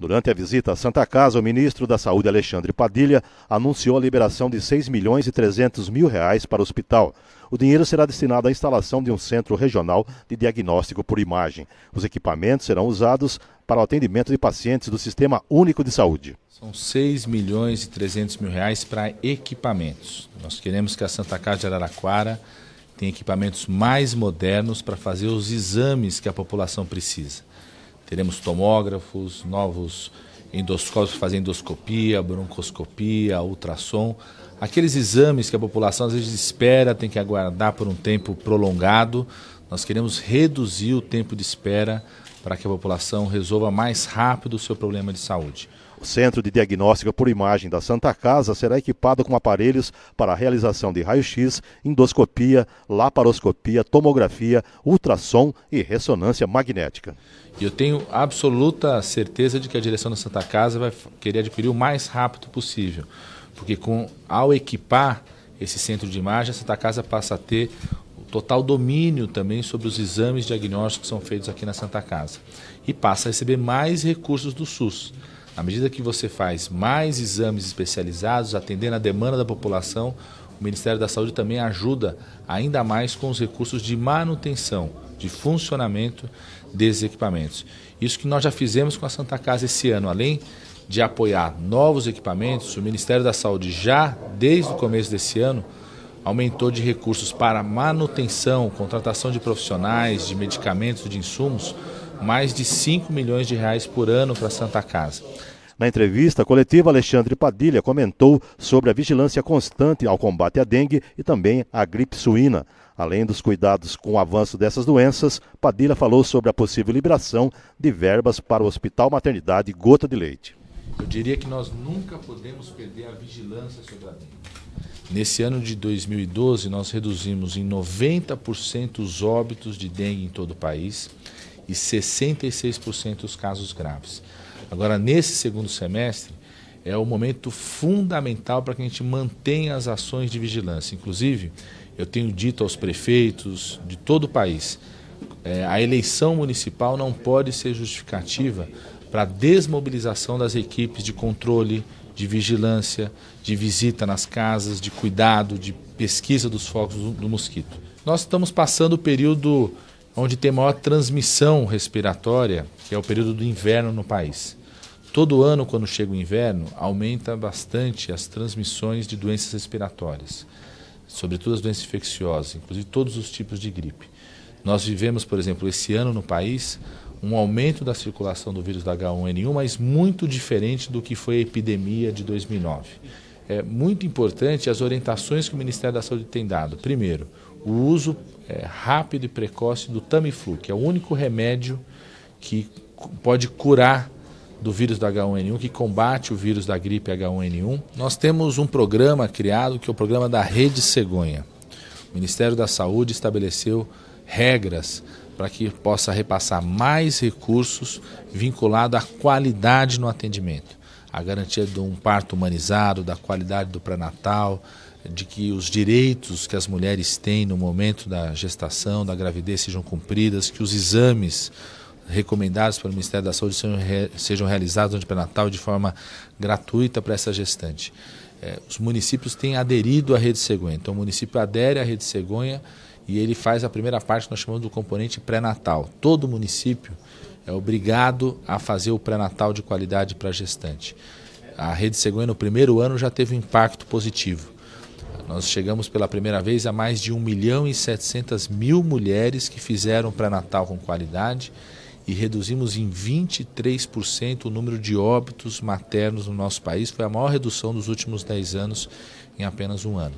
Durante a visita à Santa Casa, o ministro da Saúde, Alexandre Padilha, anunciou a liberação de 6 milhões e 300 mil reais para o hospital. O dinheiro será destinado à instalação de um centro regional de diagnóstico por imagem. Os equipamentos serão usados para o atendimento de pacientes do Sistema Único de Saúde. São 6 milhões e 300 mil reais para equipamentos. Nós queremos que a Santa Casa de Araraquara tenha equipamentos mais modernos para fazer os exames que a população precisa. Teremos tomógrafos, novos endoscópios para fazer endoscopia, broncoscopia, ultrassom. Aqueles exames que a população às vezes espera, tem que aguardar por um tempo prolongado. Nós queremos reduzir o tempo de espera para que a população resolva mais rápido o seu problema de saúde. O Centro de Diagnóstica por Imagem da Santa Casa será equipado com aparelhos para a realização de raio-x, endoscopia, laparoscopia, tomografia, ultrassom e ressonância magnética. E eu tenho absoluta certeza de que a direção da Santa Casa vai querer adquirir o mais rápido possível, porque com ao equipar esse centro de imagem, a Santa Casa passa a ter o total domínio também sobre os exames diagnósticos que são feitos aqui na Santa Casa. E passa a receber mais recursos do SUS. À medida que você faz mais exames especializados, atendendo a demanda da população, o Ministério da Saúde também ajuda ainda mais com os recursos de manutenção, de funcionamento desses equipamentos. Isso que nós já fizemos com a Santa Casa esse ano, além de apoiar novos equipamentos, o Ministério da Saúde já desde o começo desse ano aumentou de recursos para manutenção, contratação de profissionais, de medicamentos, de insumos mais de 5 milhões de reais por ano para a Santa Casa. Na entrevista coletiva, Alexandre Padilha comentou sobre a vigilância constante ao combate à dengue e também à gripe suína. Além dos cuidados com o avanço dessas doenças, Padilha falou sobre a possível liberação de verbas para o Hospital Maternidade Gota de Leite. Eu diria que nós nunca podemos perder a vigilância sobre a dengue. Nesse ano de 2012, nós reduzimos em 90% os óbitos de dengue em todo o país e 66% os casos graves. Agora, nesse segundo semestre, é o momento fundamental para que a gente mantenha as ações de vigilância. Inclusive, eu tenho dito aos prefeitos de todo o país, é, a eleição municipal não pode ser justificativa para a desmobilização das equipes de controle, de vigilância, de visita nas casas, de cuidado, de pesquisa dos focos do, do mosquito. Nós estamos passando o período onde tem maior transmissão respiratória, que é o período do inverno no país. Todo ano, quando chega o inverno, aumenta bastante as transmissões de doenças respiratórias, sobretudo as doenças infecciosas, inclusive todos os tipos de gripe. Nós vivemos, por exemplo, esse ano no país, um aumento da circulação do vírus da H1N1, mas muito diferente do que foi a epidemia de 2009 é muito importante as orientações que o Ministério da Saúde tem dado. Primeiro, o uso é, rápido e precoce do Tamiflu, que é o único remédio que pode curar do vírus da H1N1, que combate o vírus da gripe H1N1. Nós temos um programa criado, que é o programa da Rede Cegonha. O Ministério da Saúde estabeleceu regras para que possa repassar mais recursos vinculado à qualidade no atendimento a garantia de um parto humanizado, da qualidade do pré-natal, de que os direitos que as mulheres têm no momento da gestação, da gravidez sejam cumpridas, que os exames recomendados pelo Ministério da Saúde sejam, sejam realizados no pré-natal de forma gratuita para essa gestante. É, os municípios têm aderido à Rede Cegonha, então o município adere à Rede Cegonha e ele faz a primeira parte que nós chamamos do componente pré-natal. Todo município é obrigado a fazer o pré-natal de qualidade para gestante. A Rede Cegonha, no primeiro ano, já teve um impacto positivo. Nós chegamos pela primeira vez a mais de 1 milhão e 700 mil mulheres que fizeram pré-natal com qualidade e reduzimos em 23% o número de óbitos maternos no nosso país. Foi a maior redução dos últimos 10 anos em apenas um ano.